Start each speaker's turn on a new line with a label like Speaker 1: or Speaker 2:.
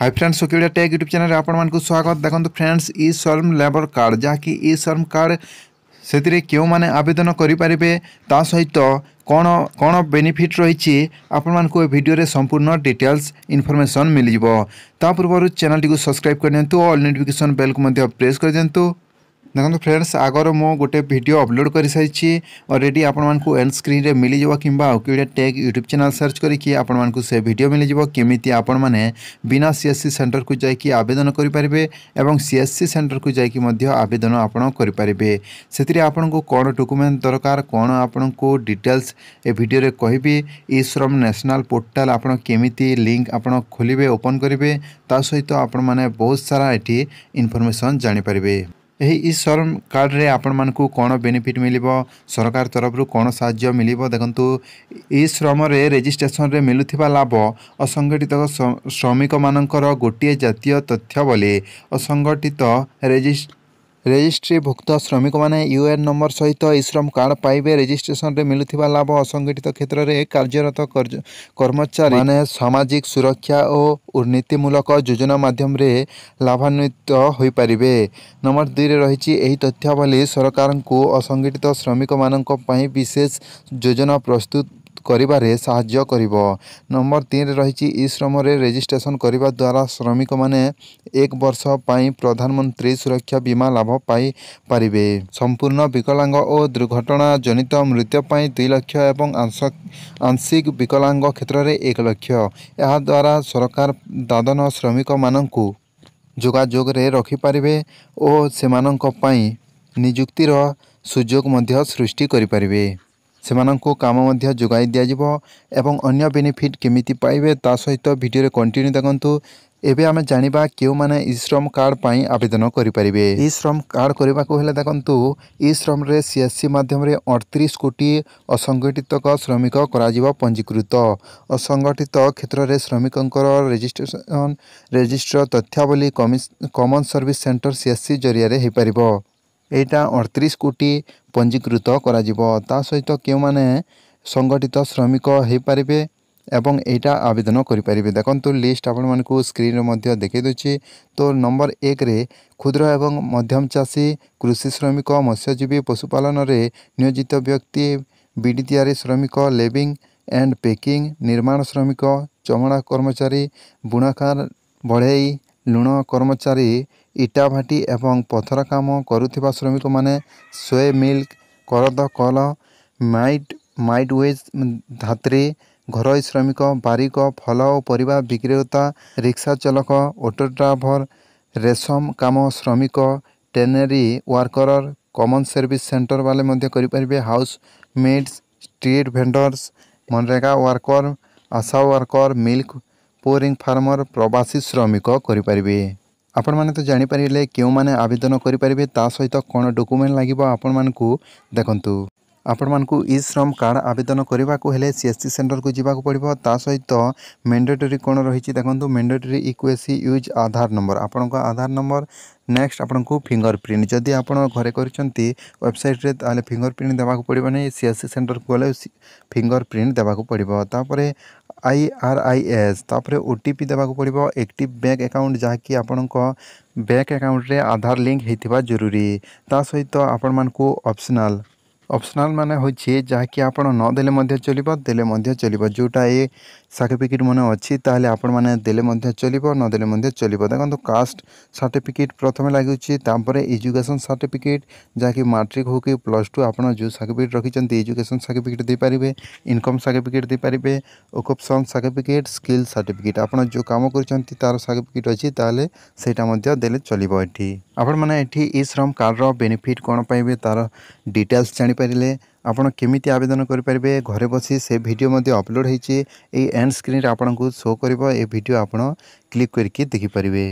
Speaker 1: high friends Sukidia tech YouTube ଚ୍ୟାନେଲ୍ରେ ଆପଣମାନଙ୍କୁ ସ୍ୱାଗତ ଦେଖନ୍ତୁ friends e Shram labour card ଯାହାକି ଇ ସର୍ମ କାର୍ଡ଼ ସେଥିରେ କେଉଁମାନେ ଆବେଦନ କରିପାରିବେ ତା ସହିତ କ'ଣ କ'ଣ ବେନିଫିଟ୍ ରହିଛି ଆପଣମାନଙ୍କୁ ଏ ଭିଡ଼ିଓରେ ସମ୍ପୂର୍ଣ୍ଣ ଡିଟେଲ୍ସ ଇନଫର୍ମେସନ୍ ମିଳିଯିବ ତା ପୂର୍ବରୁ ଚ୍ୟାନେଲ୍ଟିକୁ ସବସ୍କ୍ରାଇବ୍ କରିଦିଅନ୍ତୁ ଅଲ୍ ନୋଟିଫିକେସନ୍ ବେଲ୍କୁ ମଧ୍ୟ ପ୍ରେସ୍ କରିଦିଅନ୍ତୁ ଦେଖନ୍ତୁ ଫ୍ରେଣ୍ଡସ୍ ଆଗର ମୁଁ ଗୋଟେ ଭିଡ଼ିଓ ଅପଲୋଡ଼ କରିସାରିଛି ଅଲରେଡ଼ି ଆପଣମାନଙ୍କୁ ଏଣ୍ଡ ସ୍କ୍ରିନ୍ରେ ମିଳିଯିବ କିମ୍ବା ଆଉ କିଏ ଟେକ୍ ୟୁଟ୍ୟୁବ୍ ଚ୍ୟାନେଲ୍ ସର୍ଚ୍ଚ କରିକି ଆପଣମାନଙ୍କୁ ସେ ଭିଡ଼ିଓ ମିଳିଯିବ କେମିତି ଆପଣମାନେ ବିନା ସି ଏସ୍ ସି ସେଣ୍ଟରକୁ ଯାଇକି ଆବେଦନ କରିପାରିବେ ଏବଂ ସି ଏସ୍ ସି ସେଣ୍ଟରକୁ ଯାଇକି ମଧ୍ୟ ଆବେଦନ ଆପଣ କରିପାରିବେ ସେଥିରେ ଆପଣଙ୍କୁ କ'ଣ ଡକୁମେଣ୍ଟ ଦରକାର କ'ଣ ଆପଣଙ୍କୁ ଡିଟେଲ୍ସ ଏ ଭିଡ଼ିଓରେ କହିବି ଇ ଶ୍ରମ ନ୍ୟାସନାଲ୍ ପୋର୍ଟାଲ୍ ଆପଣ କେମିତି ଲିଙ୍କ ଆପଣ ଖୋଲିବେ ଓପନ୍ କରିବେ ତା ସହିତ ଆପଣମାନେ ବହୁତ ସାରା ଏଠି ଇନଫର୍ମେସନ୍ ଜାଣିପାରିବେ ଏହି ଇ ଶ୍ରମ କାର୍ଡ଼ରେ ଆପଣମାନଙ୍କୁ କ'ଣ ବେନିଫିଟ୍ ମିଳିବ ସରକାର ତରଫରୁ କ'ଣ ସାହାଯ୍ୟ ମିଳିବ ଦେଖନ୍ତୁ ଇ ଶ୍ରମରେ ରେଜିଷ୍ଟ୍ରେସନରେ ମିଳୁଥିବା ଲାଭ ଅସଙ୍ଗଠିତ ଶ୍ରମିକମାନଙ୍କର ଗୋଟିଏ ଜାତୀୟ ତଥ୍ୟ ବୋଲି ଅସଙ୍ଗଠିତ ରେଜିଷ୍ଟ ରେଜିଷ୍ଟ୍ରି ଭୁକ୍ତ ଶ୍ରମିକମାନେ ୟୁଏଏନ୍ ନମ୍ବର ସହିତ ଇଶ୍ରମ କାର୍ଡ ପାଇବେ ରେଜିଷ୍ଟ୍ରେସନରେ ମିଳୁଥିବା ଲାଭ ଅସଂଗଠିତ କ୍ଷେତ୍ରରେ କାର୍ଯ୍ୟରତ କର୍ମଚାରୀମାନେ ସାମାଜିକ ସୁରକ୍ଷା ଓ ଉନ୍ନତିମୂଳକ ଯୋଜନା ମାଧ୍ୟମରେ ଲାଭାନ୍ୱିତ ହୋଇପାରିବେ ନମ୍ବର ଦୁଇରେ ରହିଛି ଏହି ତଥ୍ୟାବଳୀ ସରକାରଙ୍କୁ ଅସଂଗଠିତ ଶ୍ରମିକମାନଙ୍କ ପାଇଁ ବିଶେଷ ଯୋଜନା ପ୍ରସ୍ତୁତ କରିବାରେ ସାହାଯ୍ୟ କରିବ ନମ୍ବର ତିନିରେ ରହିଛି ଇ ଶ୍ରମରେ ରେଜିଷ୍ଟ୍ରେସନ କରିବା ଦ୍ୱାରା ଶ୍ରମିକମାନେ ଏକ ବର୍ଷ ପାଇଁ ପ୍ରଧାନମନ୍ତ୍ରୀ ସୁରକ୍ଷା ବୀମା ଲାଭ ପାଇପାରିବେ ସମ୍ପୂର୍ଣ୍ଣ ବିକଳାଙ୍ଗ ଓ ଦୁର୍ଘଟଣା ଜନିତ ମୃତ୍ୟୁ ପାଇଁ ଦୁଇ ଲକ୍ଷ ଏବଂ ଆଂଶିକ ବିକଳାଙ୍ଗ କ୍ଷେତ୍ରରେ ଏକ ଲକ୍ଷ ଏହାଦ୍ୱାରା ସରକାର ଦାଦନ ଶ୍ରମିକମାନଙ୍କୁ ଯୋଗାଯୋଗରେ ରଖିପାରିବେ ଓ ସେମାନଙ୍କ ପାଇଁ ନିଯୁକ୍ତିର ସୁଯୋଗ ମଧ୍ୟ ସୃଷ୍ଟି କରିପାରିବେ ସେମାନଙ୍କୁ କାମ ମଧ୍ୟ ଯୋଗାଇ ଦିଆଯିବ ଏବଂ ଅନ୍ୟ ବେନିଫିଟ୍ କେମିତି ପାଇବେ ତା ସହିତ ଭିଡ଼ିଓରେ କଣ୍ଟିନ୍ୟୁ ଦେଖନ୍ତୁ ଏବେ ଆମେ ଜାଣିବା କେଉଁମାନେ ଇ ଶ୍ରମ କାର୍ଡ଼ ପାଇଁ ଆବେଦନ କରିପାରିବେ ଇ ଶ୍ରମ କାର୍ଡ଼ କରିବାକୁ ହେଲେ ଦେଖନ୍ତୁ ଇ ଶ୍ରମରେ ସି ଏସ୍ ସି ମାଧ୍ୟମରେ ଅଠତିରିଶ କୋଟି ଅସଙ୍ଗଠିତ ଶ୍ରମିକ କରାଯିବ ପଞ୍ଜୀକୃତ ଅସଙ୍ଗଠିତ କ୍ଷେତ୍ରରେ ଶ୍ରମିକଙ୍କର ରେଜିଷ୍ଟ୍ରେସନ୍ ରେଜିଷ୍ଟର ତଥ୍ୟାବଳୀ କମିସ common service centre C S C ଜରିଆରେ ହୋଇପାରିବ ଏଇଟା ଅଠତିରିଶ କୋଟି ପଞ୍ଜୀକୃତ କରାଯିବ ତା ସହିତ କେଉଁମାନେ ସଂଗଠିତ ଶ୍ରମିକ ହୋଇପାରିବେ ଏବଂ ଏଇଟା ଆବେଦନ କରିପାରିବେ ଦେଖନ୍ତୁ ଲିଷ୍ଟ ଆପଣମାନଙ୍କୁ ସ୍କ୍ରିନ୍ରେ ମଧ୍ୟ ଦେଖାଇ ଦେଉଛି ତ ନମ୍ବର ଏକରେ କ୍ଷୁଦ୍ର ଏବଂ ମଧ୍ୟମ ଚାଷୀ କୃଷି ଶ୍ରମିକ ମତ୍ସ୍ୟଜୀବୀ ପଶୁପାଳନରେ ନିୟୋଜିତ ବ୍ୟକ୍ତି ବିଡ଼ି ତିଆରି ଶ୍ରମିକ ଲେବିଂ ଆଣ୍ଡ ପେକିଂ ନିର୍ମାଣ ଶ୍ରମିକ ଚମଡ଼ା କର୍ମଚାରୀ ବୁଣାକାର ବଢ଼େଇ ଲୁଣ କର୍ମଚାରୀ ଇଟାଭାଟି ଏବଂ ପଥର କାମ କରୁଥିବା ଶ୍ରମିକମାନେ ସୋଏ ମିଲ୍କ କରଦ କଲ ମାଇଟ୍ ମାଇଟ୍ ୱେଜ୍ ଧାତ୍ରୀ ଘରୋଇ ଶ୍ରମିକ ବାରିକ ଫଳ ଓ ପରିବା ବିକ୍ରେତା ରିକ୍ସା ଚାଳକ ଅଟୋ ଡ୍ରାଇଭର ରେଶମ କାମ ଶ୍ରମିକ tannery worker common service centre ବାଲେ ମଧ୍ୟ କରିପାରିବେ house maids street vendors MNREGA worker ASHA worker milk pouring farmer ପ୍ରବାସୀ ଶ୍ରମିକ କରିପାରିବେ ଆପଣମାନେ ତ ଜାଣିପାରିଲେ କେଉଁମାନେ ଆବେଦନ କରିପାରିବେ ତା ସହିତ କ'ଣ ଡକୁମେଣ୍ଟ ଲାଗିବ ଆପଣମାନଙ୍କୁ ଦେଖନ୍ତୁ ଆପଣମାନଙ୍କୁ ଇ ଶ୍ରମ କାର୍ଡ଼ ଆବେଦନ କରିବାକୁ ହେଲେ ସି ଏସ୍ ଟି ସେଣ୍ଟରକୁ ଯିବାକୁ ପଡ଼ିବ ତା ସହିତ ମେଣ୍ଡେଟୋରୀ କ'ଣ ରହିଛି ଦେଖନ୍ତୁ ମେଣ୍ଡେଟୋରୀ ଇକ୍ୱେସି ୟୁଜ୍ ଆଧାର ନମ୍ବର ଆପଣଙ୍କ ଆଧାର ନମ୍ବର ନେକ୍ସଟ ଆପଣଙ୍କୁ ଫିଙ୍ଗର ପ୍ରିଣ୍ଟ ଯଦି ଆପଣ ଘରେ କରିଛନ୍ତି ୱେବସାଇଟ୍ରେ ତାହେଲେ ଫିଙ୍ଗର ପ୍ରିଣ୍ଟ ଦେବାକୁ ପଡ଼ିବନି ସି ଏସ୍ ସି ସେଣ୍ଟରକୁ ଗଲେ ଫିଙ୍ଗର ପ୍ରିଣ୍ଟ ଦେବାକୁ ପଡ଼ିବ ତାପରେ ଆଇ ଆର୍ ଆଇ ଏସ୍ ତାପରେ ଓ ଟି ପି ଦେବାକୁ ପଡ଼ିବ ଆକ୍ଟିଭ୍ ବ୍ୟାଙ୍କ ଆକାଉଣ୍ଟ ଯାହାକି ଆପଣଙ୍କ ବ୍ୟାଙ୍କ ଆକାଉଣ୍ଟରେ ଆଧାର ଲିଙ୍କ ହୋଇଥିବା ଜରୁରୀ ତା ସହିତ ଆପଣମାନଙ୍କୁ ଅପସନାଲ୍ ଅପସନାଲ୍ ମାନେ ହେଉଛି ଯାହାକି ଆପଣ ନ ଦେଲେ ମଧ୍ୟ ଚଳିବ ଦେଲେ ମଧ୍ୟ ଚଳିବ ଯେଉଁଟା ଏ ସାର୍ଟିଫିକେଟ୍ ମାନେ ଅଛି ତାହେଲେ ଆପଣମାନେ ଦେଲେ ମଧ୍ୟ ଚଳିବ ନ ଦେଲେ ମଧ୍ୟ ଚଳିବ ଦେଖନ୍ତୁ କାଷ୍ଟ ସାର୍ଟିଫିକେଟ୍ ପ୍ରଥମେ ଲାଗୁଛି ତାପରେ ଏଜୁକେସନ୍ ସାର୍ଟିଫିକେଟ୍ ଯାହାକି ମାଟ୍ରିକ୍ ହେଉ କି ପ୍ଲସ୍ ଟୁ ଆପଣ ଯେଉଁ ସାର୍ଟିଫିକେଟ୍ ରଖିଛନ୍ତି ଏଜୁକେସନ୍ ସାର୍ଟିଫିକେଟ୍ ଦେଇପାରିବେ ଇନକମ୍ ସାର୍ଟିଫିକେଟ୍ ଦେଇପାରିବେ ଅକୁପସନ୍ ସାର୍ଟିଫିକେଟ୍ ସ୍କିଲ୍ ସାର୍ଟିଫିକେଟ୍ ଆପଣ ଯେଉଁ କାମ କରିଛନ୍ତି ତା'ର ସାର୍ଟିଫିକେଟ୍ ଅଛି ତାହେଲେ ସେଇଟା ମଧ୍ୟ ଦେଲେ ଚଳିବ ଏଠି ଆପଣମାନେ ଏଠି ଇ ଶ୍ରମ କାର୍ଡ଼ର ବେନିଫିଟ୍ କ'ଣ ପାଇବେ ତା'ର ଡିଟେଲ୍ସ ଜାଣି ପାରିଲେ ଆପଣ କେମିତି ଆବେଦନ କରିପାରିବେ ଘରେ ବସି ସେ ଭିଡ଼ିଓ ମଧ୍ୟ ଅପଲୋଡ଼ ହୋଇଛି ଏଇ ଏଣ୍ଡ ସ୍କ୍ରିନ୍ରେ ଆପଣଙ୍କୁ ଶୋ କରିବ ଏ ଭିଡ଼ିଓ ଆପଣ କ୍ଲିକ୍ କରିକି ଦେଖିପାରିବେ